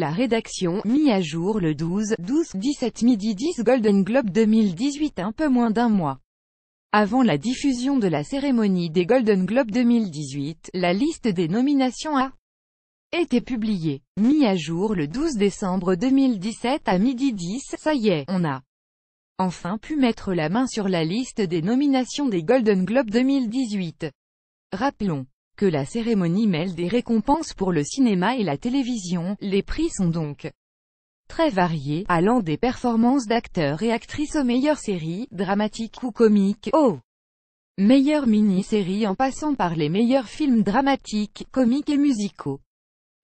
La rédaction, mis à jour le 12, 12, 17 midi 10 Golden Globe 2018 un peu moins d'un mois. Avant la diffusion de la cérémonie des Golden Globe 2018, la liste des nominations a été publiée. Mis à jour le 12 décembre 2017 à midi 10, ça y est, on a enfin pu mettre la main sur la liste des nominations des Golden Globe 2018. Rappelons que la cérémonie mêle des récompenses pour le cinéma et la télévision, les prix sont donc très variés, allant des performances d'acteurs et actrices aux meilleures séries, dramatiques ou comiques, aux meilleures mini-séries en passant par les meilleurs films dramatiques, comiques et musicaux.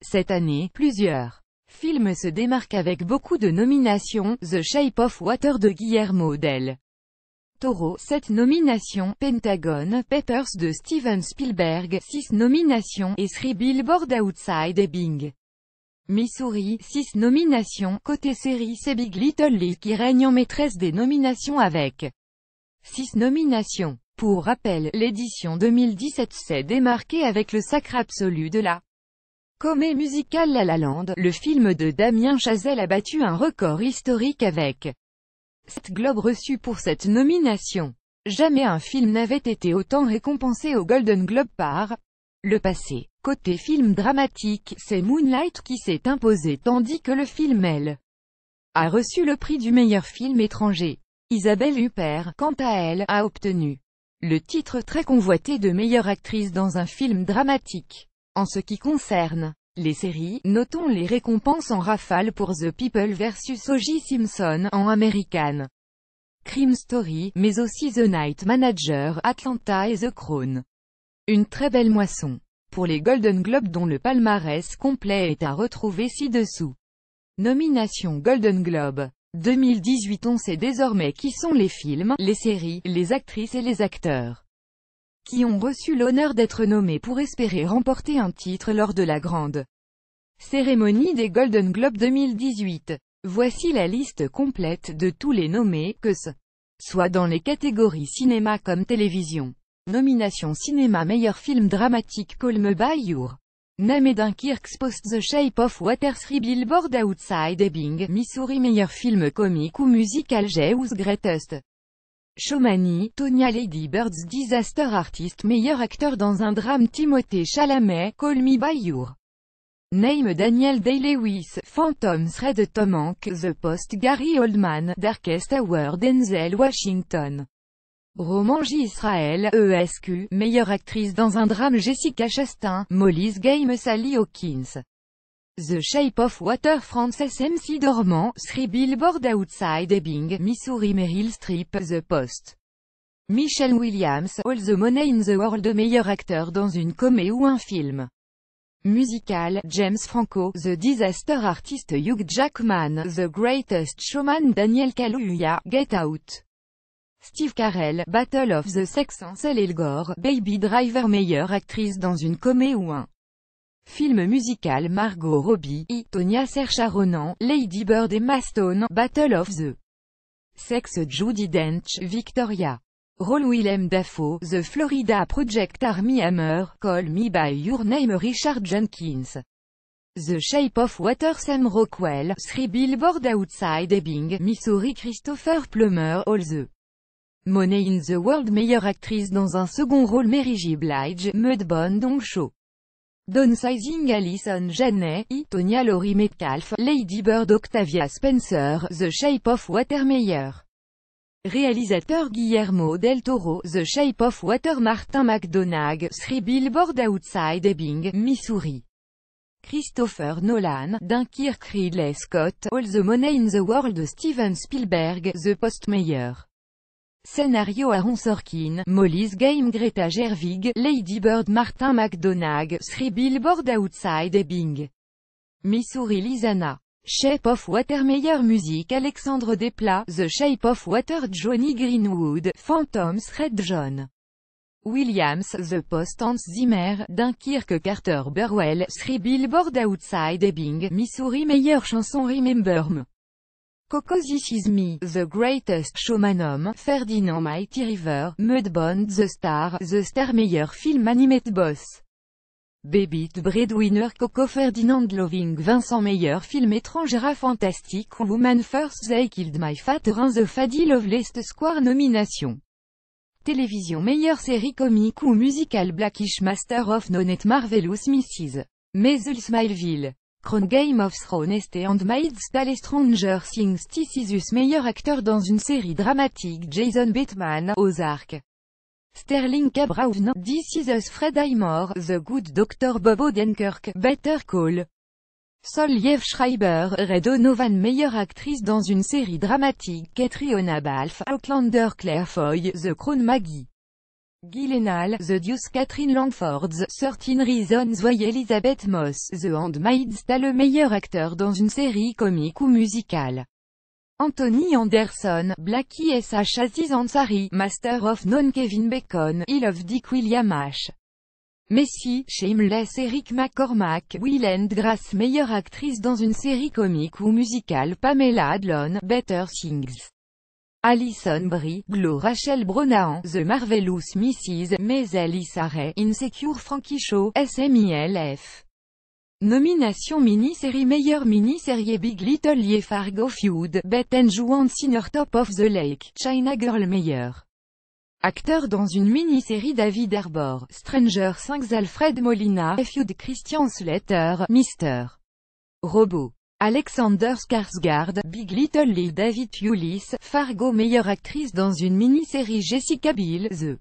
Cette année, plusieurs films se démarquent avec beaucoup de nominations, The Shape of Water de Guillermo del Toro, 7 nominations, Pentagone, Peppers de Steven Spielberg 6 nominations, et Three Billboard Outside Bing. Missouri, 6 nominations, côté série c'est Big Little Lies qui règne en maîtresse des nominations avec 6 nominations. Pour rappel, l'édition 2017 s'est démarquée avec le sacre absolu de la comédie musicale La La Land, le film de Damien Chazelle a battu un record historique avec Sept Globe reçus pour cette nomination. Jamais un film n'avait été autant récompensé au Golden Globe par le passé. Côté film dramatique, c'est Moonlight qui s'est imposé tandis que le film Elle a reçu le prix du meilleur film étranger. Isabelle Huppert, quant à elle, a obtenu le titre très convoité de meilleure actrice dans un film dramatique. En ce qui concerne les séries, notons les récompenses en rafale pour The People vs O.J. Simpson, en American Crime Story, mais aussi The Night Manager, Atlanta et The Crown. Une très belle moisson. Pour les Golden Globes dont le palmarès complet est à retrouver ci-dessous. Nomination Golden Globe. 2018 On sait désormais qui sont les films, les séries, les actrices et les acteurs qui ont reçu l'honneur d'être nommés pour espérer remporter un titre lors de la grande cérémonie des Golden Globes 2018. Voici la liste complète de tous les nommés, que ce soit dans les catégories cinéma comme télévision. Nomination cinéma meilleur film dramatique Colme by Your. Name Dunkirk's Post The Shape of Water 3 Billboard Outside Ebbing, Missouri meilleur film comique ou musical Jews Greatest. Chomani, Tonya Lady Bird's Disaster Artist Meilleur acteur dans un drame Timothée Chalamet, Call Me By Your Name Daniel Day-Lewis, Phantom Thread Tom Hanks, The Post Gary Oldman, Darkest Hour Denzel Washington J. Israel, ESQ, meilleure actrice dans un drame Jessica Chastain, Molly's Game Sally Hawkins The Shape of Water France SMC Dormant, 3 Billboard Outside Ebbing, Missouri Meryl Streep, The Post. Michelle Williams, All the Money in the World Meilleur acteur dans une comédie ou un film. Musical, James Franco, The Disaster Artist Hugh Jackman, The Greatest Showman Daniel Kaluuya, Get Out. Steve Carell, Battle of the Sexes El Gore, Baby Driver Meilleure actrice dans une comédie ou un Film musical Margot Robbie, I, Tonya Sercharonan, Lady Bird et Mastone, Battle of the Sex Judy Dench, Victoria. Role Willem Dafoe, The Florida Project Army Hammer, Call Me By Your Name Richard Jenkins. The Shape of Water Sam Rockwell, Three Billboard Outside Ebbing, Missouri Christopher Plummer, All the Money in the World Meilleure actrice dans un second rôle Mary J. Blige, Bon Dong Show. Downsizing Alison Janney, I Tonya Laurie Metcalf, Lady Bird Octavia Spencer, The Shape of Water Meyer. Réalisateur Guillermo del Toro, The Shape of Water Martin McDonagh, Three Billboard Outside Ebbing, Missouri. Christopher Nolan, Dunkirk Ridley Scott, All the Money in the World Steven Spielberg, The Post Postmeyer. Scénario Aaron Sorkin, Molly's Game Greta Gerwig, Lady Bird Martin McDonagh, Three Billboard Outside Ebbing. Missouri Lizana. Shape of Water Meilleure musique Alexandre Desplat, The Shape of Water Johnny Greenwood, Phantoms Red John. Williams, The Post Hans Zimmer, Dunkirk Carter Burwell, Three Billboard Outside Ebbing, Missouri Meilleure chanson Remember Me. This Is Me, The Greatest Showman Home, Ferdinand Mighty River, Mudbound The Star, The Star Meilleur Film Animate Boss. Baby Breadwinner Coco Ferdinand Loving Vincent Meilleur Film Étrangera Fantastique, Woman First They Killed My Fat Run The Faddy Loveless Square Nomination Télévision Meilleure Série Comique ou Musicale Blackish Master of et Marvelous Mrs. Maisel Smileville Crone Game of Thrones and Maids Tale Stranger Things meilleur acteur dans une série dramatique Jason Bateman, Ozark. Sterling K. This is Fred The Good Doctor Bob Odenkirk, Better Call. Sol Liev Schreiber, Red Donovan meilleure actrice dans une série dramatique Catriona Balfe, Outlander Claire Foy, The Crown Maggie. Gyllenhaal, The Deuce Catherine Langfords, Certain Reasons Why Elizabeth Moss, The Handmaid's Tale le meilleur acteur dans une série comique ou musicale. Anthony Anderson, Blackie S.H. Aziz Ansari, Master of None Kevin Bacon, I Love Dick William H. Messi, Shameless Eric McCormack, and Grace, meilleure actrice dans une série comique ou musicale Pamela Adlon, Better Things. Alison Brie, Glo Rachel Bronahan, The Marvelous Mrs. Maisel Array, Insecure Frankie Show, SMILF. Nomination mini-série Meilleure mini-série Big Little Ye Fargo Feud, Bet and Juan Sinner Top of the Lake, China Girl Meilleur. Acteur dans une mini-série David Herbor, Stranger 5 Alfred Molina, Feud Christian Slater, Mr. Robot. Alexander Skarsgård, Big Little Lee, David Hewlis, Fargo meilleure actrice dans une mini-série Jessica Biel, The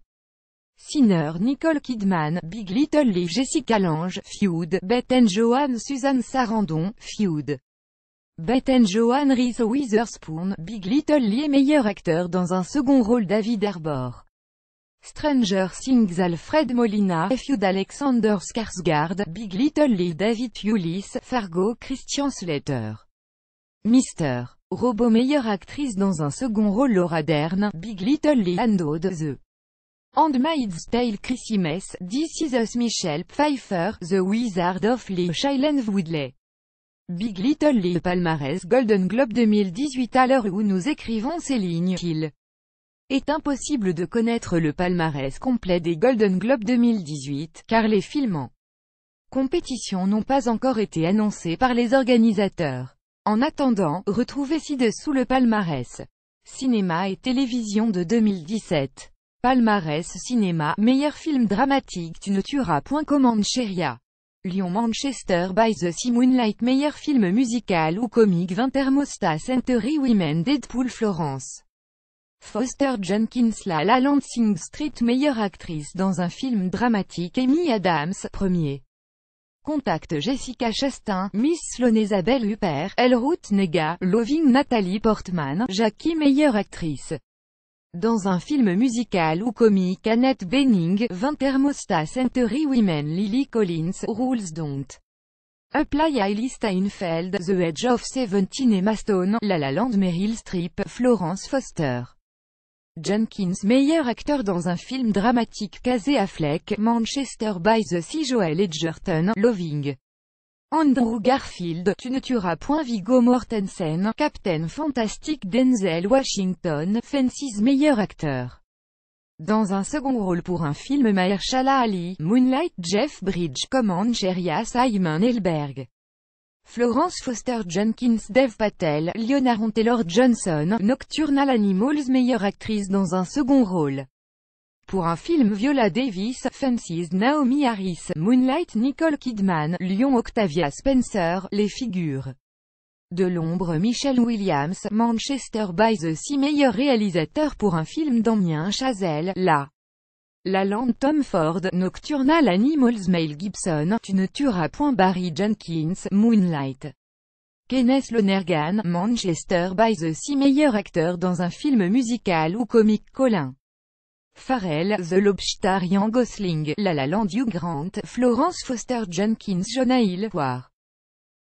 Sinner Nicole Kidman, Big Little Lee Jessica Lange, Feud, Beth Joanne Suzanne Sarandon, Feud. Beth Joanne Reese Witherspoon, Big Little Lee et meilleur acteur dans un second rôle David Herbor. Stranger Things Alfred Molina, Feud Alexander Skarsgård, Big Little Lee David Ulysse, Fargo Christian Slater. Mister. Robot meilleure actrice dans un second rôle Laura Dern, Big Little Lee and The And Tale Chrissy Mess, This Is Us Michelle Pfeiffer, The Wizard of Lee Shailene Woodley. Big Little Lee Palmarès Golden Globe 2018 à l'heure où nous écrivons ces lignes, est impossible de connaître le palmarès complet des Golden Globes 2018, car les films en compétition n'ont pas encore été annoncés par les organisateurs. En attendant, retrouvez ci-dessous le palmarès. Cinéma et télévision de 2017. Palmarès Cinéma, meilleur film dramatique Tu ne tueras point commande Cheria. Lyon Manchester by the Sea Moonlight meilleur film musical ou comique 20 Thermostat Century Women Deadpool Florence Foster Jenkins La La Lansing Street meilleure actrice dans un film dramatique Amy Adams, premier. Contact Jessica Chastain, Miss Sloane Isabelle Huppert, Elruth Nega, Loving Nathalie Portman, Jackie meilleure actrice. Dans un film musical ou comique Annette Bening, 20 Thermostat Century Women Lily Collins, Rules Don't. Apply Eilish Steinfeld, The Edge of Seventeen et Stone, La La Land Meryl Streep, Florence Foster. Jenkins meilleur acteur dans un film dramatique casé à Fleck Manchester by the Sea Joel Edgerton, Loving. Andrew Garfield, Tu ne tueras point Viggo Mortensen, Captain Fantastic Denzel Washington, Fences meilleur acteur. Dans un second rôle pour un film Mahershala Ali, Moonlight Jeff Bridge, Command Sheria Simon Elberg. Florence Foster Jenkins Dave Patel, Leonard Taylor Johnson, Nocturnal Animals meilleure actrice dans un second rôle. Pour un film Viola Davis, Fences Naomi Harris, Moonlight Nicole Kidman, Lyon Octavia Spencer, Les figures. De l'ombre Michelle Williams, Manchester by the Sea meilleur réalisateur pour un film d'Amien Chazelle, La la lande Tom Ford, Nocturnal Animals Mail Gibson, Tu ne tueras point Barry Jenkins, Moonlight. Kenneth Lonergan, Manchester by the Sea meilleur acteur dans un film musical ou comique Colin. Farrell, The Lobster Ian Gosling, La La Land Hugh Grant, Florence Foster Jenkins Jonah Hill, War.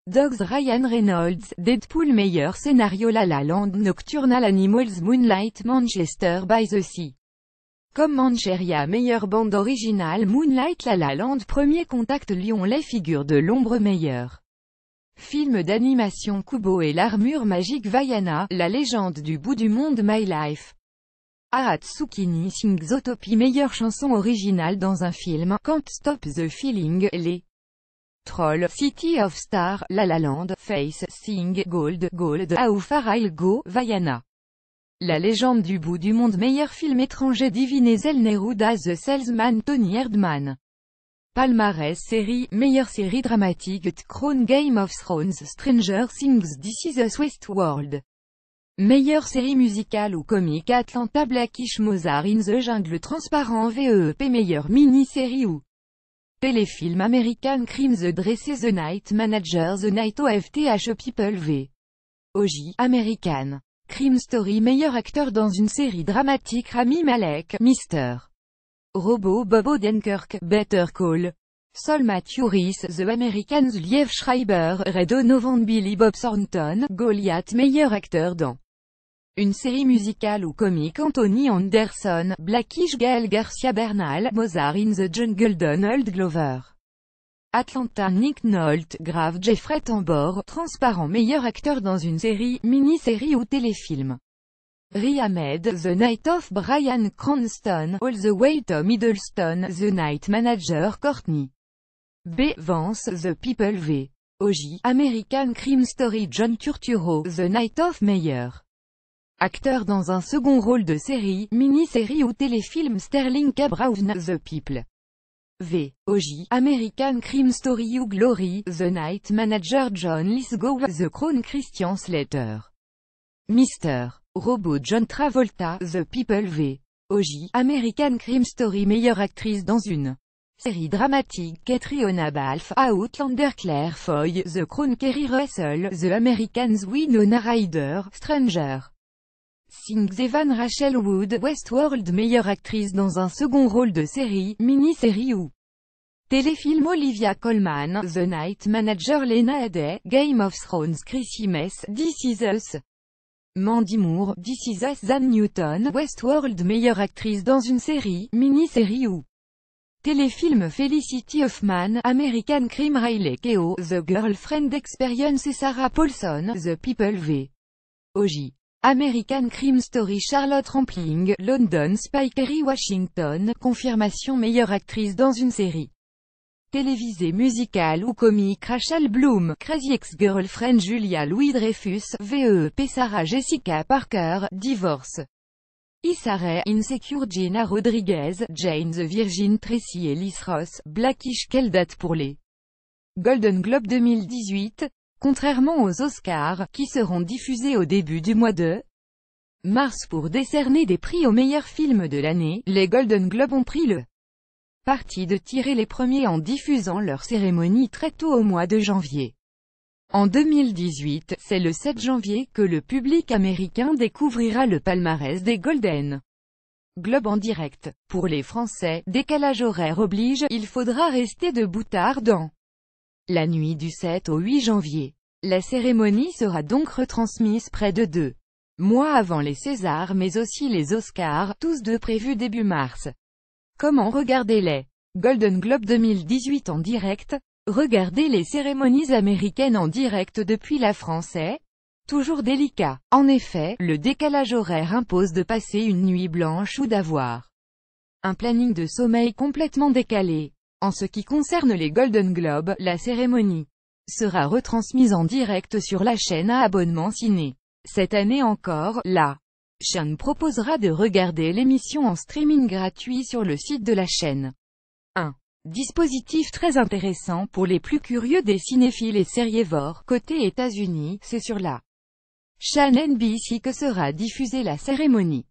Dogs Ryan Reynolds, Deadpool meilleur scénario La La Land Nocturnal Animals Moonlight Manchester by the Sea. Comme Mancheria meilleure bande originale Moonlight La La Land Premier Contact Lyon Les figures de l'ombre meilleure Film d'animation Kubo et l'armure magique Vaiana, la légende du bout du monde My Life Aratsukini Sing Zotopie meilleure chanson originale dans un film, Can't Stop the Feeling, Les Troll, City of Star, La La Land, Face, Sing, Gold, Gold, How Far Go, Vaiana la légende du bout du monde meilleur film étranger Diviné Neruda The Salesman Tony Erdman. Palmarès série, meilleure série dramatique The Crown Game of Thrones Stranger Things This is Swiss World. Meilleure série musicale ou comique Atlanta Blackish Mozart in the Jungle Transparent VEP e Meilleure mini-série ou Téléfilm American Crime The Dresser, The Night Manager The Night OFTH e People V. OJ, American. Crime Story meilleur acteur dans une série dramatique Rami Malek, Mr. Robot Bob Odenkirk, Better Call. Sol Mathuris, The Americans Liev Schreiber, Red Donovan Billy Bob Thornton, Goliath meilleur acteur dans une série musicale ou comique Anthony Anderson, Blackish Gael Garcia Bernal, Mozart in the Jungle Donald Glover. Atlanta Nick Nolte, grave Jeffrey Tambor, transparent meilleur acteur dans une série, mini-série ou téléfilm. Ri The Night of Brian Cranston, All the Way Tom Middleston, The Night Manager Courtney. B. Vance, The People V. OJ, American Crime Story John Turturro, The Night of meilleur Acteur dans un second rôle de série, mini-série ou téléfilm Sterling K. The People. V. OJ, American Crime Story You Glory, The Night Manager John Lisgow The Crown Christian Slater. Mr. Robot John Travolta, The People V. OJ, American Crime Story Meilleure actrice dans une série dramatique Catriona Balfe, Outlander Claire Foy, The Crown Kerry Russell, The Americans Winona Ryder, Stranger. Sings Evan Rachel Wood, Westworld meilleure actrice dans un second rôle de série, mini-série ou téléfilm Olivia Colman, The Night Manager Lena Headey, Game of Thrones Chrissy Mess, This Is Us, Mandy Moore, This Is Us Zan Newton, Westworld meilleure actrice dans une série, mini-série ou Téléfilm Felicity Hoffman, American Crime Riley K.O. The Girlfriend Experience et Sarah Paulson, The People V. OJ. American Crime Story Charlotte Rampling, London Spikery Washington, confirmation meilleure actrice dans une série télévisée musicale ou comique Rachel Bloom, Crazy Ex-Girlfriend Julia Louis-Dreyfus, VEP Sarah Jessica Parker, Divorce. Isare, Insecure Gina Rodriguez, Jane the Virgin Tracy Ellis Ross, Blackish Quelle date pour les Golden Globe 2018 contrairement aux Oscars, qui seront diffusés au début du mois de mars pour décerner des prix aux meilleurs films de l'année, les Golden Globes ont pris le parti de tirer les premiers en diffusant leur cérémonie très tôt au mois de janvier. En 2018, c'est le 7 janvier que le public américain découvrira le palmarès des Golden Globes en direct. Pour les Français, décalage horaire oblige, il faudra rester debout tard dans la nuit du 7 au 8 janvier. La cérémonie sera donc retransmise près de deux mois avant les Césars mais aussi les Oscars, tous deux prévus début mars. Comment regarder les Golden Globe 2018 en direct Regarder les cérémonies américaines en direct depuis la France toujours délicat. En effet, le décalage horaire impose de passer une nuit blanche ou d'avoir un planning de sommeil complètement décalé. En ce qui concerne les Golden Globes, la cérémonie sera retransmise en direct sur la chaîne à abonnement ciné. Cette année encore, la chaîne proposera de regarder l'émission en streaming gratuit sur le site de la chaîne. 1. Dispositif très intéressant pour les plus curieux des cinéphiles et sériévores, côté États-Unis, c'est sur la chaîne NBC que sera diffusée la cérémonie.